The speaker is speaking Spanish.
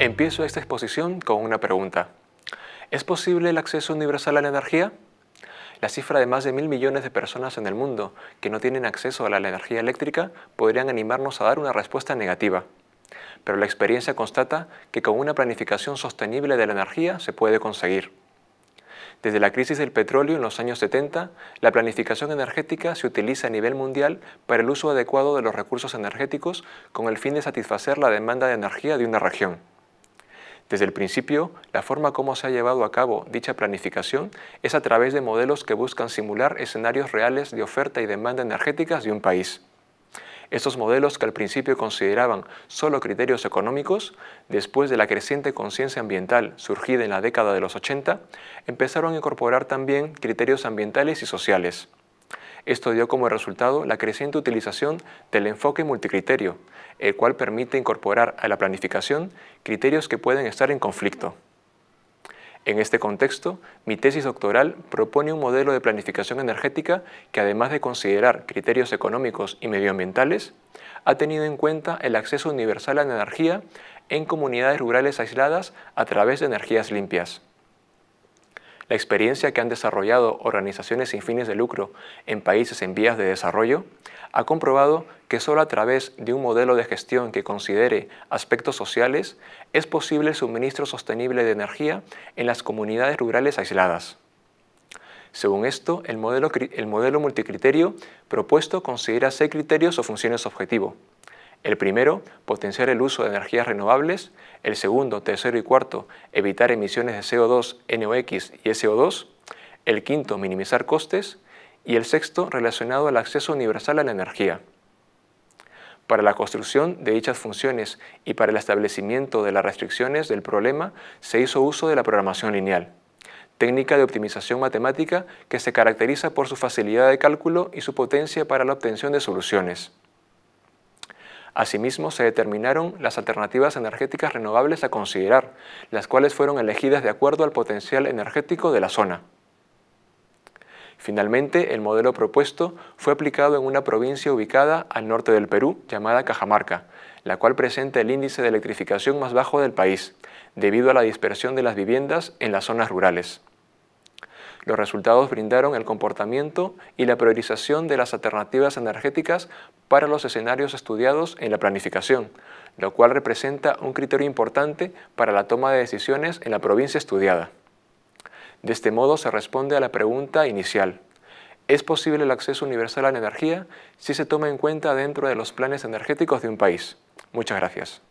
Empiezo esta exposición con una pregunta. ¿Es posible el acceso universal a la energía? La cifra de más de mil millones de personas en el mundo que no tienen acceso a la energía eléctrica podrían animarnos a dar una respuesta negativa. Pero la experiencia constata que con una planificación sostenible de la energía se puede conseguir. Desde la crisis del petróleo en los años 70, la planificación energética se utiliza a nivel mundial para el uso adecuado de los recursos energéticos con el fin de satisfacer la demanda de energía de una región. Desde el principio, la forma como se ha llevado a cabo dicha planificación es a través de modelos que buscan simular escenarios reales de oferta y demanda energéticas de un país. Estos modelos que al principio consideraban solo criterios económicos, después de la creciente conciencia ambiental surgida en la década de los 80, empezaron a incorporar también criterios ambientales y sociales. Esto dio como resultado la creciente utilización del enfoque multicriterio, el cual permite incorporar a la planificación criterios que pueden estar en conflicto. En este contexto, mi tesis doctoral propone un modelo de planificación energética que además de considerar criterios económicos y medioambientales, ha tenido en cuenta el acceso universal a la energía en comunidades rurales aisladas a través de energías limpias. La experiencia que han desarrollado organizaciones sin fines de lucro en países en vías de desarrollo ha comprobado que solo a través de un modelo de gestión que considere aspectos sociales es posible suministro sostenible de energía en las comunidades rurales aisladas. Según esto, el modelo, el modelo multicriterio propuesto considera seis criterios o funciones objetivo, el primero, potenciar el uso de energías renovables. El segundo, tercero y cuarto, evitar emisiones de CO2, NOx y SO2. El quinto, minimizar costes. Y el sexto, relacionado al acceso universal a la energía. Para la construcción de dichas funciones y para el establecimiento de las restricciones del problema se hizo uso de la programación lineal, técnica de optimización matemática que se caracteriza por su facilidad de cálculo y su potencia para la obtención de soluciones. Asimismo, se determinaron las alternativas energéticas renovables a considerar, las cuales fueron elegidas de acuerdo al potencial energético de la zona. Finalmente, el modelo propuesto fue aplicado en una provincia ubicada al norte del Perú llamada Cajamarca, la cual presenta el índice de electrificación más bajo del país, debido a la dispersión de las viviendas en las zonas rurales. Los resultados brindaron el comportamiento y la priorización de las alternativas energéticas para los escenarios estudiados en la planificación, lo cual representa un criterio importante para la toma de decisiones en la provincia estudiada. De este modo se responde a la pregunta inicial. ¿Es posible el acceso universal a la energía si se toma en cuenta dentro de los planes energéticos de un país? Muchas gracias.